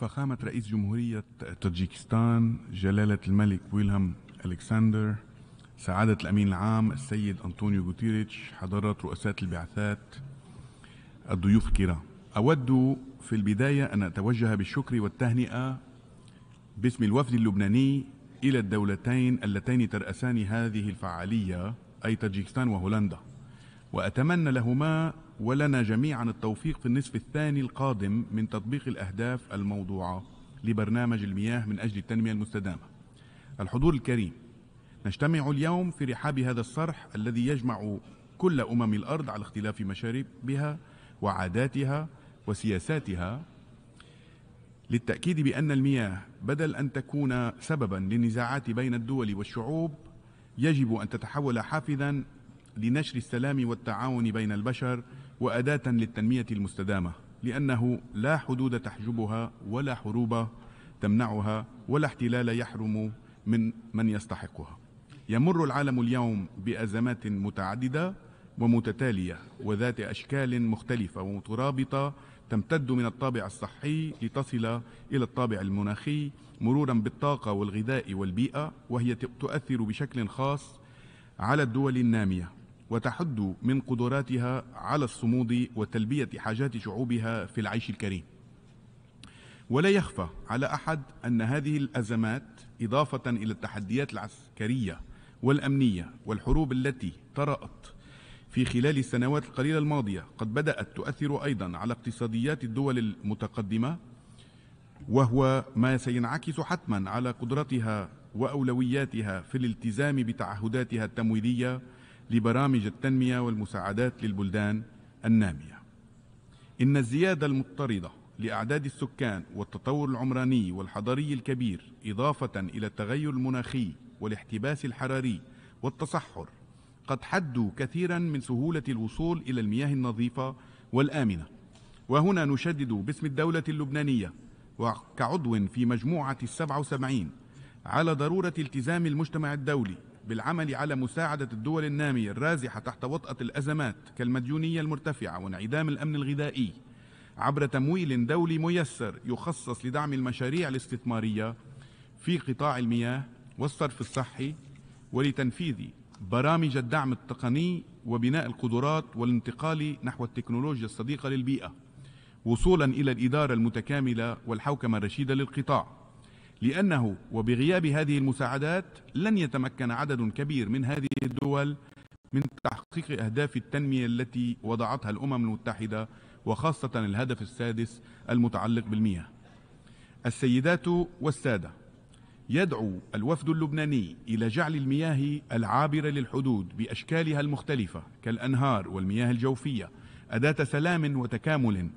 فخامة رئيس جمهورية تاجيكستان جلالة الملك ويلهام ألكسندر سعادة الأمين العام السيد أنطونيو غوتيريتش حضرة رؤساء البعثات الضيوف الكرام أود في البداية أن أتوجه بالشكر والتهنئة باسم الوفد اللبناني إلى الدولتين اللتين ترأسان هذه الفعالية أي تاجيكستان وهولندا وأتمنى لهما ولنا جميعا التوفيق في النصف الثاني القادم من تطبيق الأهداف الموضوعة لبرنامج المياه من أجل التنمية المستدامة الحضور الكريم نجتمع اليوم في رحاب هذا الصرح الذي يجمع كل أمم الأرض على اختلاف مشاربها وعاداتها وسياساتها للتأكيد بأن المياه بدل أن تكون سببا للنزاعات بين الدول والشعوب يجب أن تتحول حافزا لنشر السلام والتعاون بين البشر وأداة للتنمية المستدامة لأنه لا حدود تحجبها ولا حروب تمنعها ولا احتلال يحرم من من يستحقها يمر العالم اليوم بأزمات متعددة ومتتالية وذات أشكال مختلفة ومترابطة تمتد من الطابع الصحي لتصل إلى الطابع المناخي مرورا بالطاقة والغذاء والبيئة وهي تؤثر بشكل خاص على الدول النامية وتحد من قدراتها على الصمود وتلبية حاجات شعوبها في العيش الكريم. ولا يخفى على أحد أن هذه الأزمات إضافة إلى التحديات العسكرية والأمنية والحروب التي طرأت في خلال السنوات القليلة الماضية قد بدأت تؤثر أيضا على اقتصاديات الدول المتقدمة وهو ما سينعكس حتما على قدرتها وأولوياتها في الالتزام بتعهداتها التمويلية لبرامج التنمية والمساعدات للبلدان النامية إن الزيادة المضطردة لأعداد السكان والتطور العمراني والحضري الكبير إضافة إلى التغير المناخي والاحتباس الحراري والتصحر قد حدوا كثيرا من سهولة الوصول إلى المياه النظيفة والآمنة وهنا نشدد باسم الدولة اللبنانية وكعضو في مجموعة السبع وسبعين على ضرورة التزام المجتمع الدولي بالعمل على مساعدة الدول النامية الرازحة تحت وطأة الأزمات كالمديونية المرتفعة وانعدام الأمن الغذائي عبر تمويل دولي ميسر يخصص لدعم المشاريع الاستثمارية في قطاع المياه والصرف الصحي ولتنفيذ برامج الدعم التقني وبناء القدرات والانتقال نحو التكنولوجيا الصديقة للبيئة وصولا إلى الإدارة المتكاملة والحوكمة الرشيدة للقطاع لأنه وبغياب هذه المساعدات لن يتمكن عدد كبير من هذه الدول من تحقيق أهداف التنمية التي وضعتها الأمم المتحدة وخاصة الهدف السادس المتعلق بالمياه. السيدات والسادة، يدعو الوفد اللبناني إلى جعل المياه العابرة للحدود بأشكالها المختلفة كالأنهار والمياه الجوفية أداة سلام وتكامل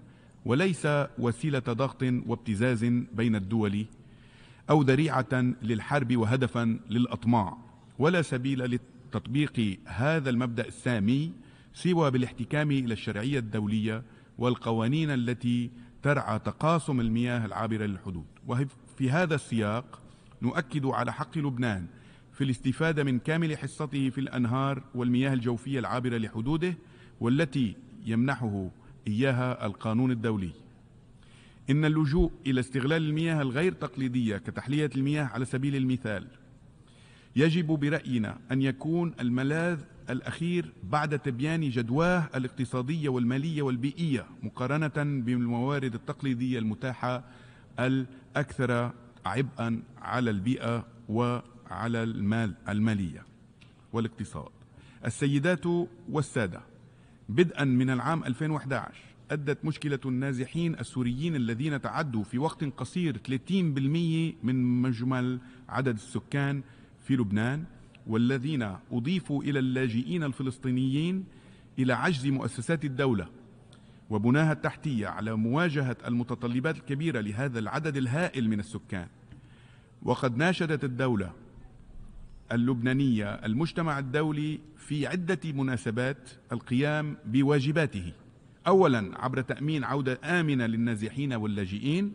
وليس وسيلة ضغط وابتزاز بين الدول أو ذريعة للحرب وهدفا للأطماع ولا سبيل لتطبيق هذا المبدأ السامي سوى بالاحتكام إلى الشرعية الدولية والقوانين التي ترعى تقاسم المياه العابرة للحدود وفي هذا السياق نؤكد على حق لبنان في الاستفادة من كامل حصته في الأنهار والمياه الجوفية العابرة لحدوده والتي يمنحه إياها القانون الدولي إن اللجوء إلى استغلال المياه الغير تقليدية كتحلية المياه على سبيل المثال يجب برأينا أن يكون الملاذ الأخير بعد تبيان جدواه الاقتصادية والمالية والبيئية مقارنة بالموارد التقليدية المتاحة الأكثر عبئا على البيئة وعلى المال المالية والاقتصاد السيدات والسادة بدءا من العام 2011 أدت مشكلة النازحين السوريين الذين تعدوا في وقت قصير 30% من مجمل عدد السكان في لبنان والذين أضيفوا إلى اللاجئين الفلسطينيين إلى عجز مؤسسات الدولة وبناها التحتية على مواجهة المتطلبات الكبيرة لهذا العدد الهائل من السكان وقد ناشدت الدولة اللبنانية المجتمع الدولي في عدة مناسبات القيام بواجباته أولا عبر تأمين عودة آمنة للنازحين واللاجئين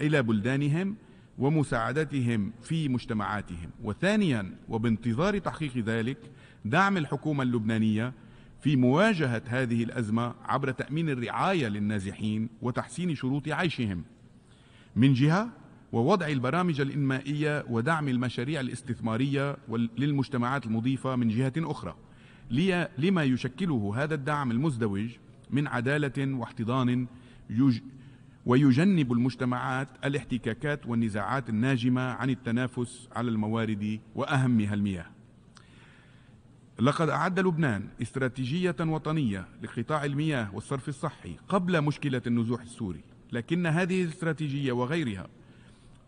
إلى بلدانهم ومساعدتهم في مجتمعاتهم وثانيا وبانتظار تحقيق ذلك دعم الحكومة اللبنانية في مواجهة هذه الأزمة عبر تأمين الرعاية للنازحين وتحسين شروط عيشهم من جهة ووضع البرامج الإنمائية ودعم المشاريع الاستثمارية للمجتمعات المضيفة من جهة أخرى لما يشكله هذا الدعم المزدوج من عدالة واحتضان ويجنب المجتمعات الاحتكاكات والنزاعات الناجمة عن التنافس على الموارد وأهمها المياه لقد أعد لبنان استراتيجية وطنية لقطاع المياه والصرف الصحي قبل مشكلة النزوح السوري لكن هذه الاستراتيجية وغيرها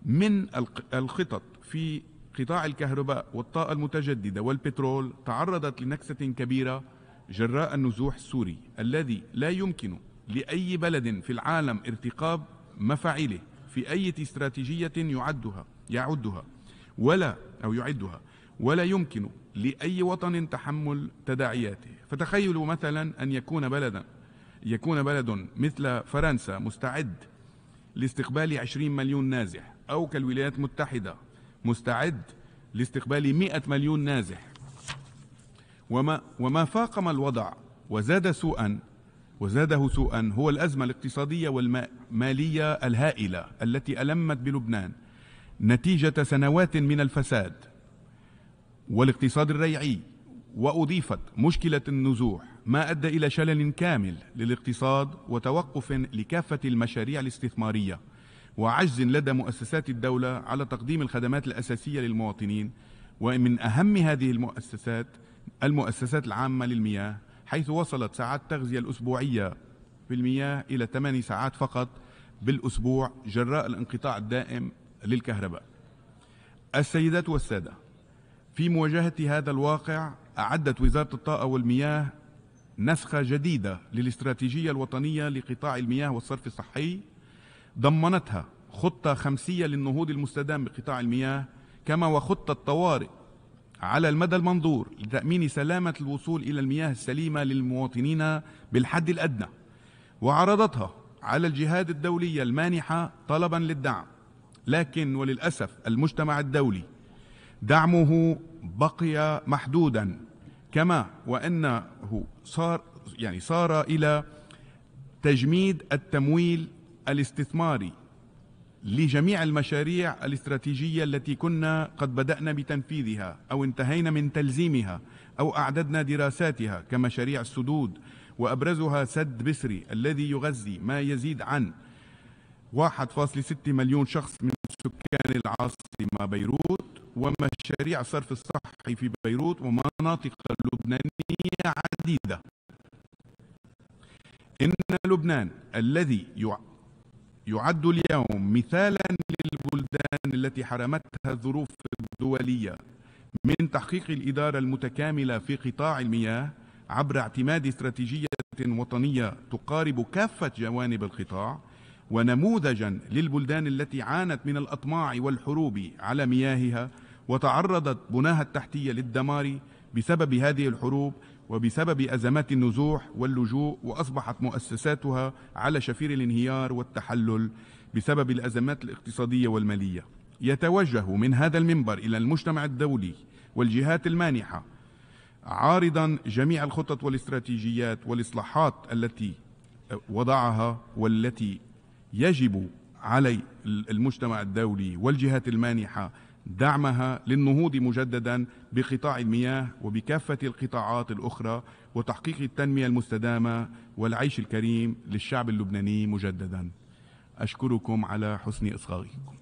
من الخطط في قطاع الكهرباء والطاقة المتجددة والبترول تعرضت لنكسة كبيرة جراء النزوح السوري الذي لا يمكن لأي بلد في العالم ارتقاب مفاعله في أي استراتيجية يعدها يعدها ولا أو يعدها ولا يمكن لأي وطن تحمل تداعياته فتخيلوا مثلا أن يكون بلدا يكون بلد مثل فرنسا مستعد لاستقبال 20 مليون نازح أو كالولايات المتحدة مستعد لاستقبال 100 مليون نازح وما, وما فاقم الوضع وزاد سوءا وزاده سوءا هو الأزمة الاقتصادية والمالية الهائلة التي ألمت بلبنان نتيجة سنوات من الفساد والاقتصاد الريعي وأضيفت مشكلة النزوح ما أدى إلى شلل كامل للاقتصاد وتوقف لكافة المشاريع الاستثمارية وعجز لدى مؤسسات الدولة على تقديم الخدمات الأساسية للمواطنين ومن أهم هذه المؤسسات المؤسسات العامة للمياه حيث وصلت ساعات التغذية الأسبوعية في المياه إلى 8 ساعات فقط بالأسبوع جراء الانقطاع الدائم للكهرباء السيدات والسادة في مواجهة هذا الواقع أعدت وزارة الطاقة والمياه نسخة جديدة للاستراتيجية الوطنية لقطاع المياه والصرف الصحي ضمنتها خطة خمسية للنهوض المستدام بقطاع المياه كما وخطة طوارئ على المدى المنظور لتأمين سلامة الوصول إلى المياه السليمة للمواطنين بالحد الأدنى وعرضتها على الجهات الدولية المانحة طلبا للدعم لكن وللأسف المجتمع الدولي دعمه بقي محدودا كما وأنه صار يعني صار إلى تجميد التمويل الاستثماري لجميع المشاريع الاستراتيجية التي كنا قد بدأنا بتنفيذها أو انتهينا من تلزيمها أو أعددنا دراساتها كمشاريع السدود وأبرزها سد بسري الذي يغذي ما يزيد عن 1.6 مليون شخص من سكان العاصمة بيروت ومشاريع الصرف الصحي في بيروت ومناطق لبنانية عديدة إن لبنان الذي يعد اليوم مثالا للبلدان التي حرمتها الظروف الدولية من تحقيق الإدارة المتكاملة في قطاع المياه عبر اعتماد استراتيجية وطنية تقارب كافة جوانب القطاع ونموذجا للبلدان التي عانت من الأطماع والحروب على مياهها وتعرضت بناها التحتية للدمار بسبب هذه الحروب وبسبب أزمات النزوح واللجوء وأصبحت مؤسساتها على شفير الانهيار والتحلل بسبب الأزمات الاقتصادية والمالية يتوجه من هذا المنبر إلى المجتمع الدولي والجهات المانحة عارضا جميع الخطط والاستراتيجيات والإصلاحات التي وضعها والتي يجب علي المجتمع الدولي والجهات المانحة دعمها للنهوض مجددا بقطاع المياه وبكافة القطاعات الأخرى وتحقيق التنمية المستدامة والعيش الكريم للشعب اللبناني مجددا أشكركم على حسن إصغائكم